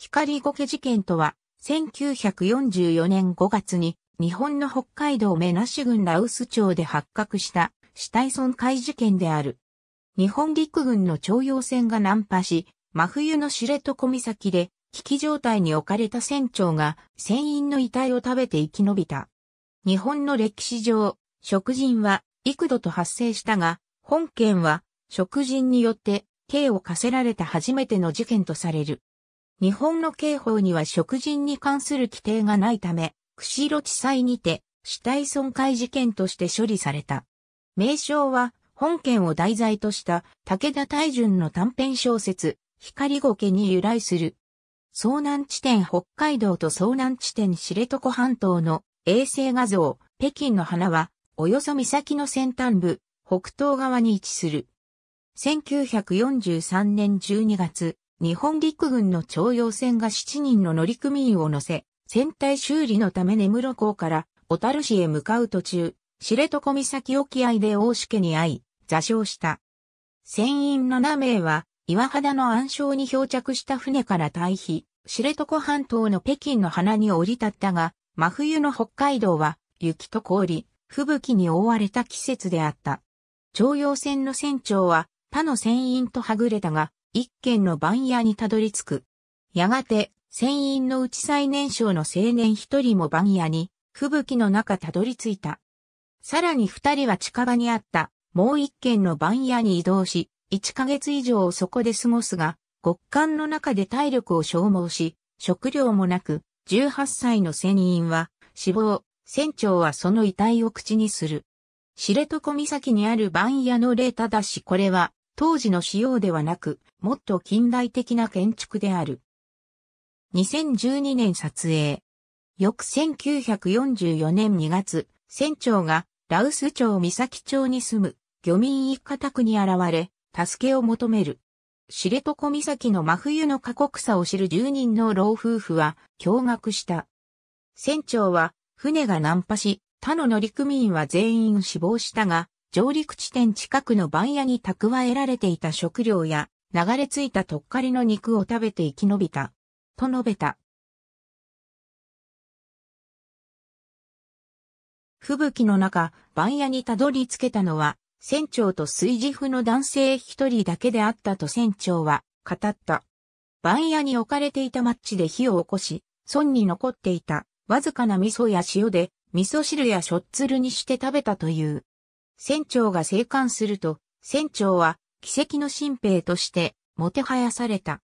光ゴケ事件とは、1944年5月に日本の北海道目なし郡羅臼町で発覚した死体損壊事件である。日本陸軍の徴用船が難破し、真冬の知床岬で危機状態に置かれた船長が船員の遺体を食べて生き延びた。日本の歴史上、食人は幾度と発生したが、本件は食人によって刑を課せられた初めての事件とされる。日本の刑法には食人に関する規定がないため、釧路地裁にて死体損壊事件として処理された。名称は本件を題材とした武田大順の短編小説、光ごけに由来する。遭難地点北海道と遭難地点知床半島の衛星画像、北京の花は、およそ岬の先端部、北東側に位置する。1943年12月、日本陸軍の徴用船が7人の乗組員を乗せ、船体修理のため根室港から小樽市へ向かう途中、知床岬沖合で大主家に会い、座礁した。船員7名は、岩肌の暗礁に漂着した船から退避、知床半島の北京の花に降り立ったが、真冬の北海道は、雪と氷、吹雪に覆われた季節であった。徴用船の船長は、他の船員とはぐれたが、一軒の番屋にたどり着く。やがて、船員のうち最年少の青年一人も番屋に、吹雪の中たどり着いた。さらに二人は近場にあった、もう一軒の番屋に移動し、一ヶ月以上そこで過ごすが、極寒の中で体力を消耗し、食料もなく、18歳の船員は死亡、船長はその遺体を口にする。知床岬にある番屋の例ただしこれは当時の仕様ではなく、もっと近代的な建築である。2012年撮影。翌1944年2月、船長がラウス町三崎町に住む漁民一家宅に現れ、助けを求める。知床岬の真冬の過酷さを知る住人の老夫婦は驚愕した。船長は船が難破し、他の乗組員は全員死亡したが、上陸地点近くの番屋に蓄えられていた食料や流れ着いたとっかりの肉を食べて生き延びた、と述べた。吹雪の中、番屋にたどり着けたのは、船長と水事夫の男性一人だけであったと船長は語った。番屋に置かれていたマッチで火を起こし、損に残っていたわずかな味噌や塩で味噌汁やしょっつるにして食べたという。船長が生還すると、船長は奇跡の新兵としてもてはやされた。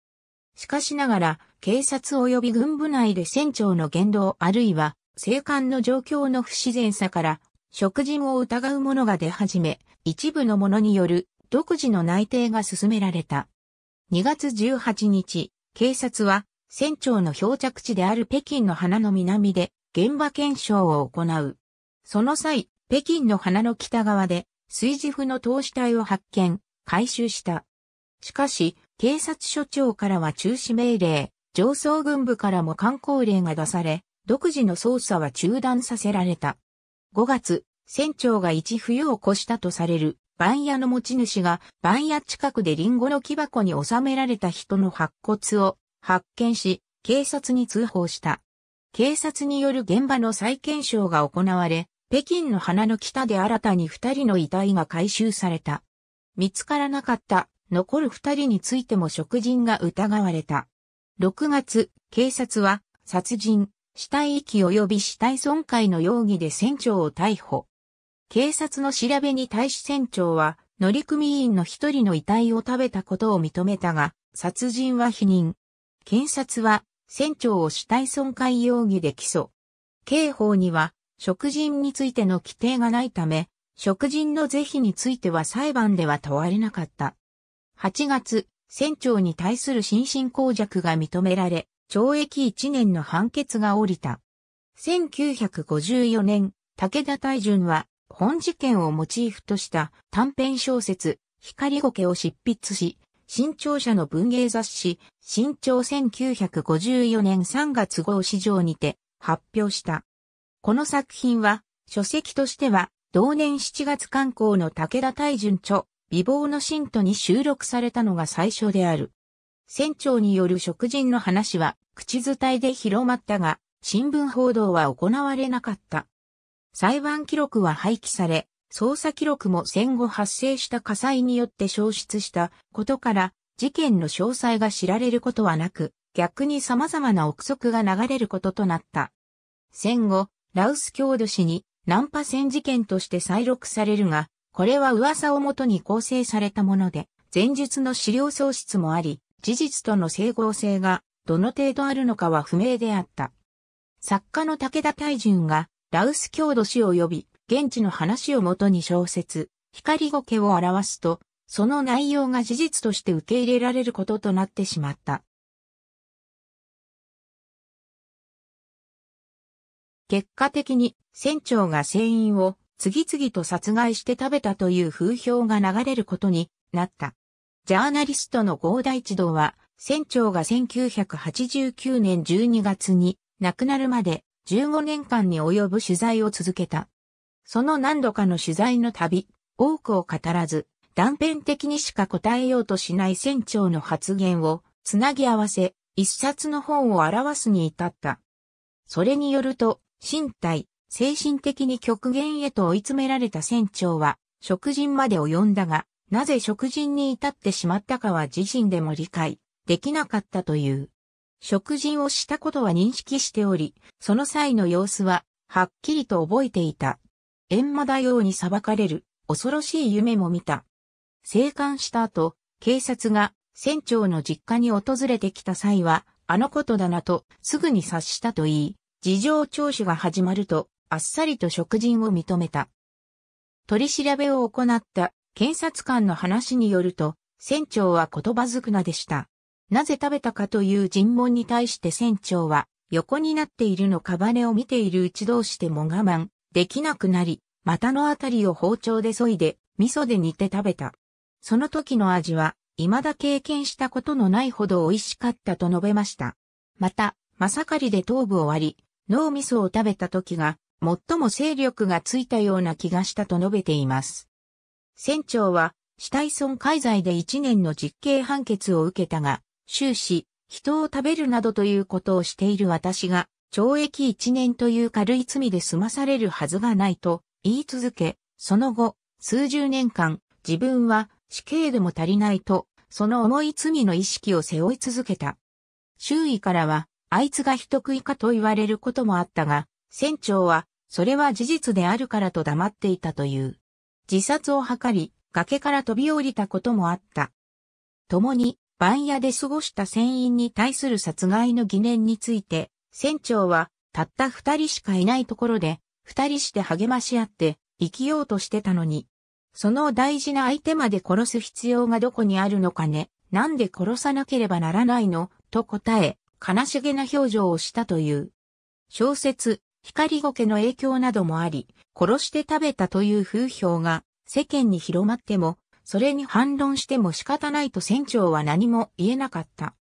しかしながら、警察及び軍部内で船長の言動あるいは、生還の状況の不自然さから、食人を疑う者が出始め、一部の者による独自の内定が進められた。2月18日、警察は船長の漂着地である北京の花の南で現場検証を行う。その際、北京の花の北側で、水事府の投資体を発見、回収した。しかし、警察署長からは中止命令、上層軍部からも観光令が出され、独自の捜査は中断させられた。5月、船長が一冬を越したとされる、番屋の持ち主が、番屋近くでリンゴの木箱に収められた人の白骨を発見し、警察に通報した。警察による現場の再検証が行われ、北京の花の北で新たに二人の遺体が回収された。見つからなかった残る二人についても食人が疑われた。6月、警察は殺人、死体遺棄及び死体損壊の容疑で船長を逮捕。警察の調べに対し船長は乗組員の一人の遺体を食べたことを認めたが、殺人は否認。検察は船長を死体損壊容疑で起訴。刑法には食人についての規定がないため、食人の是非については裁判では問われなかった。8月、船長に対する心身交弱が認められ、懲役1年の判決が下りた。1954年、武田大順は、本事件をモチーフとした短編小説、光苔」を執筆し、新潮社の文芸雑誌、新潮1954年3月号市場にて発表した。この作品は、書籍としては、同年7月刊行の武田大順著、美貌の信徒に収録されたのが最初である。船長による食人の話は、口伝えで広まったが、新聞報道は行われなかった。裁判記録は廃棄され、捜査記録も戦後発生した火災によって消失したことから、事件の詳細が知られることはなく、逆に様々な憶測が流れることとなった。戦後、ラウス郷土史にナンパ戦事件として再録されるが、これは噂をもとに構成されたもので、前述の資料喪失もあり、事実との整合性がどの程度あるのかは不明であった。作家の武田大順が、ラウス郷土史を呼び、現地の話をもとに小説、光ゴケを表すと、その内容が事実として受け入れられることとなってしまった。結果的に船長が船員を次々と殺害して食べたという風評が流れることになった。ジャーナリストの合大地道は、船長が1989年12月に亡くなるまで15年間に及ぶ取材を続けた。その何度かの取材の度、多くを語らず、断片的にしか答えようとしない船長の発言をつなぎ合わせ、一冊の本を表すに至った。それによると、身体、精神的に極限へと追い詰められた船長は、食人まで及んだが、なぜ食人に至ってしまったかは自身でも理解できなかったという。食人をしたことは認識しており、その際の様子は、はっきりと覚えていた。閻魔大王に裁かれる、恐ろしい夢も見た。生還した後、警察が船長の実家に訪れてきた際は、あのことだなと、すぐに察したと言い、事情聴取が始まると、あっさりと食人を認めた。取り調べを行った検察官の話によると、船長は言葉ずくなでした。なぜ食べたかという尋問に対して船長は、横になっているのかばねを見ているうちどうしても我慢できなくなり、股のあたりを包丁で削いで、味噌で煮て食べた。その時の味は、未だ経験したことのないほど美味しかったと述べました。また、まさかりで頭部を割り、脳みそを食べた時が最も勢力がついたような気がしたと述べています。船長は死体損壊罪で1年の実刑判決を受けたが、終始、人を食べるなどということをしている私が、懲役1年という軽い罪で済まされるはずがないと言い続け、その後、数十年間、自分は死刑でも足りないと、その重い罪の意識を背負い続けた。周囲からは、あいつが人食いかと言われることもあったが、船長は、それは事実であるからと黙っていたという。自殺を図り、崖から飛び降りたこともあった。共に、番屋で過ごした船員に対する殺害の疑念について、船長は、たった二人しかいないところで、二人して励まし合って、生きようとしてたのに。その大事な相手まで殺す必要がどこにあるのかね、なんで殺さなければならないの、と答え、悲しげな表情をしたという。小説、光ゴケの影響などもあり、殺して食べたという風評が世間に広まっても、それに反論しても仕方ないと船長は何も言えなかった。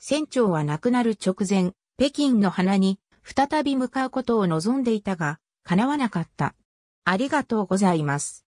船長は亡くなる直前、北京の花に再び向かうことを望んでいたが、叶わなかった。ありがとうございます。